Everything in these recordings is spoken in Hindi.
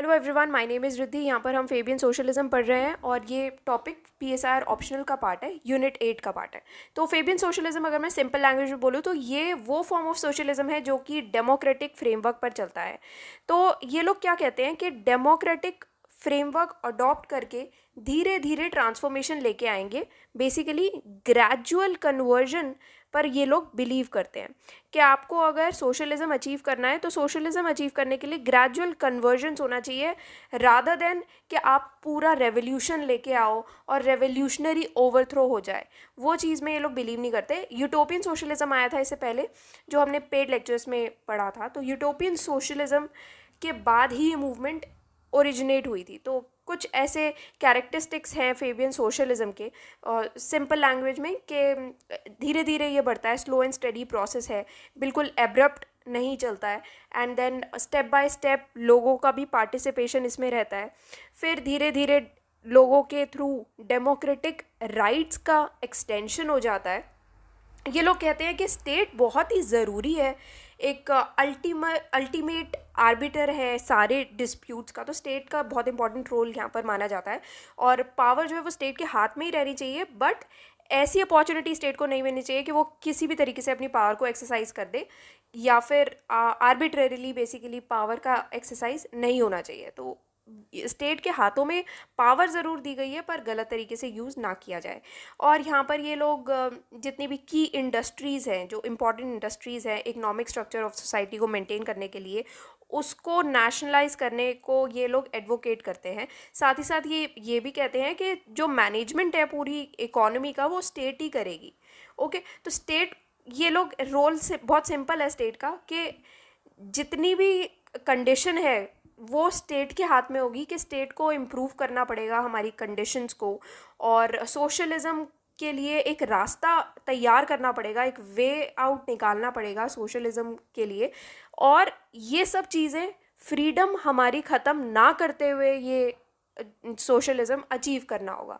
hello everyone my name is Riddhi यहाँ पर हम फेबियन सोशलिज्म पढ़ रहे हैं और ये टॉपिक पीएसआर ऑप्शनल का पार्ट है यूनिट एट का पार्ट है तो फेबियन सोशलिज्म अगर मैं सिंपल लैंग्वेज में बोलूँ तो ये वो फॉर्म ऑफ सोशलिज्म है जो कि डेमोक्रेटिक फ्रेमवर्क पर चलता है तो ये लोग क्या कहते हैं कि डेमोक्रेटिक फ्रेमवर्क अडॉप्ट करके धीरे धीरे ट्रांसफॉर्मेशन लेके आएंगे बेसिकली ग्रेजुअल कन्वर्जन पर ये लोग बिलीव करते हैं कि आपको अगर सोशलिज्म अचीव करना है तो सोशलिज्म अचीव करने के लिए ग्रेजुअल कन्वर्जन होना चाहिए राधा देन कि आप पूरा रेवोल्यूशन लेके आओ और रेवोल्यूशनरी ओवरथ्रो हो जाए वो चीज़ में ये लोग बिलीव नहीं करते यूटोपियन सोशलिज्म आया था इससे पहले जो हमने पेड लेक्चर्स में पढ़ा था तो यूटोपियन सोशलिज्म के बाद ही ये मूवमेंट ओरिजिनेट हुई थी तो कुछ ऐसे कैरेक्टरिस्टिक्स हैं फेबियन सोशलिज्म के और सिंपल लैंग्वेज में कि धीरे धीरे ये बढ़ता है स्लो एंड स्टडी प्रोसेस है बिल्कुल एब्रप्ट नहीं चलता है and then step by step लोगों का भी पार्टिसिपेशन इसमें रहता है फिर धीरे धीरे लोगों के थ्रू डेमोक्रेटिक राइट्स का एक्सटेंशन हो जाता है ये लोग कहते हैं कि स्टेट बहुत ही ज़रूरी है एक अल्टीमेट अल्टीमेट आर्बिटर है सारे डिस्प्यूट्स का तो स्टेट का बहुत इंपॉर्टेंट रोल यहाँ पर माना जाता है और पावर जो है वो स्टेट के हाथ में ही रहनी चाहिए बट ऐसी अपॉर्चुनिटी स्टेट को नहीं मिलनी चाहिए कि वो किसी भी तरीके से अपनी पावर को एक्सरसाइज कर दे या फिर आर्बिट्रेरीली बेसिकली पावर का एक्सरसाइज नहीं होना चाहिए तो स्टेट के हाथों में पावर ज़रूर दी गई है पर गलत तरीके से यूज़ ना किया जाए और यहाँ पर ये लोग जितनी भी की इंडस्ट्रीज़ हैं जो इम्पॉर्टेंट इंडस्ट्रीज़ हैं इकोनॉमिक स्ट्रक्चर ऑफ सोसाइटी को मेंटेन करने के लिए उसको नेशनलाइज करने को ये लोग एडवोकेट करते हैं साथ ही साथ ये ये भी कहते हैं कि जो मैनेजमेंट है पूरी इकोनॉमी का वो स्टेट ही करेगी ओके तो स्टेट ये लोग रोल से बहुत सिंपल है स्टेट का कि जितनी भी कंडीशन है वो स्टेट के हाथ में होगी कि स्टेट को इम्प्रूव करना पड़ेगा हमारी कंडीशंस को और सोशलिज़म के लिए एक रास्ता तैयार करना पड़ेगा एक वे आउट निकालना पड़ेगा सोशलिज़म के लिए और ये सब चीज़ें फ्रीडम हमारी ख़त्म ना करते हुए ये सोशलिज़म अचीव करना होगा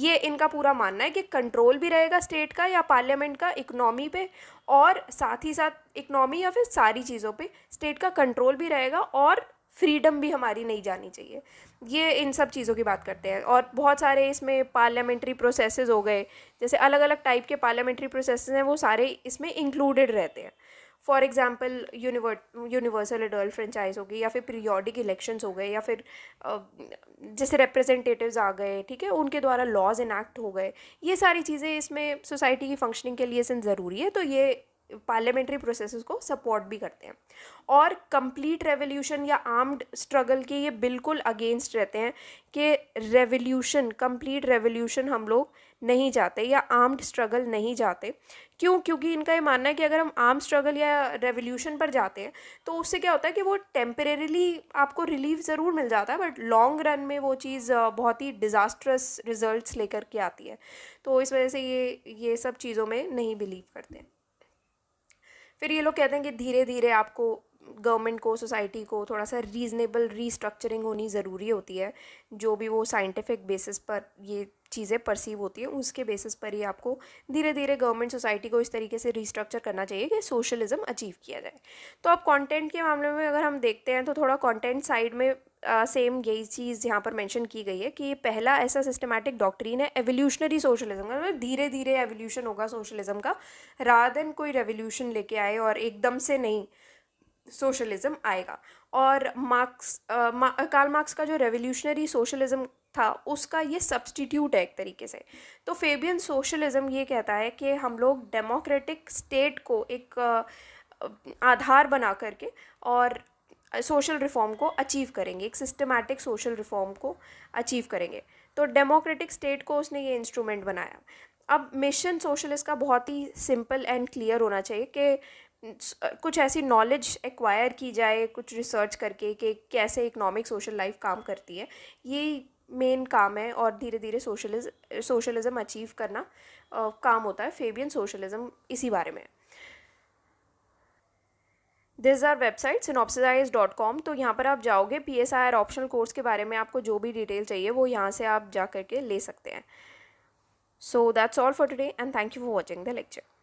ये इनका पूरा मानना है कि कंट्रोल भी रहेगा स्टेट का या पार्लियामेंट का इकनॉमी पे और साथ ही साथ इकनॉमी या फिर सारी चीज़ों पे स्टेट का कंट्रोल भी रहेगा और फ्रीडम भी हमारी नहीं जानी चाहिए ये इन सब चीज़ों की बात करते हैं और बहुत सारे इसमें पार्लियामेंट्री प्रोसेसेस हो गए जैसे अलग अलग टाइप के पार्लियामेंट्री प्रोसेसेस हैं वो सारे इसमें इंक्लूडेड रहते हैं for example universal adult franchise हो गई या फिर पीरियोडिक इलेक्शंस हो गए या फिर जैसे रिप्रेजेंटेटिव्स आ गए ठीक है उनके द्वारा लॉज इनैक्ट हो गए ये सारी चीज़ें इसमें सोसाइटी की फंक्शनिंग के लिए सिंह ज़रूरी है तो ये पार्लियामेंट्री प्रोसेस को सपोर्ट भी करते हैं और कंप्लीट रेवोल्यूशन या आर्म्ड स्ट्रगल के ये बिल्कुल अगेंस्ट रहते हैं कि रेवोल्यूशन कंप्लीट रेवोल्यूशन हम लोग नहीं जाते या आर्म्ड स्ट्रगल नहीं जाते क्यों क्योंकि इनका ये मानना है कि अगर हम आर्म स्ट्रगल या रेवोल्यूशन पर जाते हैं तो उससे क्या होता है कि वो टेम्परेली आपको रिलीफ ज़रूर मिल जाता है बट लॉन्ग रन में वो चीज़ बहुत ही डिज़ास्ट्रस रिजल्ट्स लेकर के आती है तो इस वजह से ये ये सब चीज़ों में नहीं बिलीव करते हैं फिर ये लोग कहते हैं कि धीरे धीरे आपको गवर्नमेंट को सोसाइटी को थोड़ा सा रीज़नेबल रीस्ट्रक्चरिंग होनी ज़रूरी होती है जो भी वो साइंटिफिक बेसिस पर ये चीज़ें परसीव होती हैं उसके बेसिस पर ही आपको धीरे धीरे गवर्नमेंट सोसाइटी को इस तरीके से रीस्ट्रक्चर करना चाहिए कि सोशलिज़म अचीव किया जाए तो अब कंटेंट के मामले में अगर हम देखते हैं तो थोड़ा कंटेंट साइड में सेम यही चीज़ यहाँ पर मेंशन की गई है कि पहला ऐसा सिस्टमैटिक डॉक्ट्रीन है एवोल्यूशनरी सोशलिज्म का मतलब धीरे धीरे एवोल्यूशन होगा सोशलिज्म का रादन कोई रेवोल्यूशन लेके आए और एकदम से नहीं सोशलिज्म आएगा और मार्क्स मा, कार्ल मार्क्स का जो रेवोल्यूशनरी सोशलिज्म था उसका ये सब्सटीट्यूट है एक तरीके से तो फेबियन सोशलिज्म ये कहता है कि हम लोग डेमोक्रेटिक स्टेट को एक आधार बना करके और सोशल रिफॉर्म को अचीव करेंगे एक सिस्टमैटिक सोशल रिफॉर्म को अचीव करेंगे तो डेमोक्रेटिक स्टेट को उसने ये इंस्ट्रूमेंट बनाया अब मिशन सोशलिस्ट का बहुत ही सिंपल एंड क्लियर होना चाहिए कि कुछ ऐसी नॉलेज एक्वायर की जाए कुछ रिसर्च करके कि कैसे इकोनॉमिक सोशल लाइफ काम करती है ये मेन काम है और धीरे धीरे सोशलिज सोशलिज़म अचीव करना आ, काम होता है फेबियन सोशलिज़म इसी बारे में है this are website synopsis dot com तो यहाँ पर आप जाओगे P S I R optional course के बारे में आपको जो भी डिटेल चाहिए वो यहाँ से आप जा करके ले सकते हैं so that's all for today and thank you for watching the lecture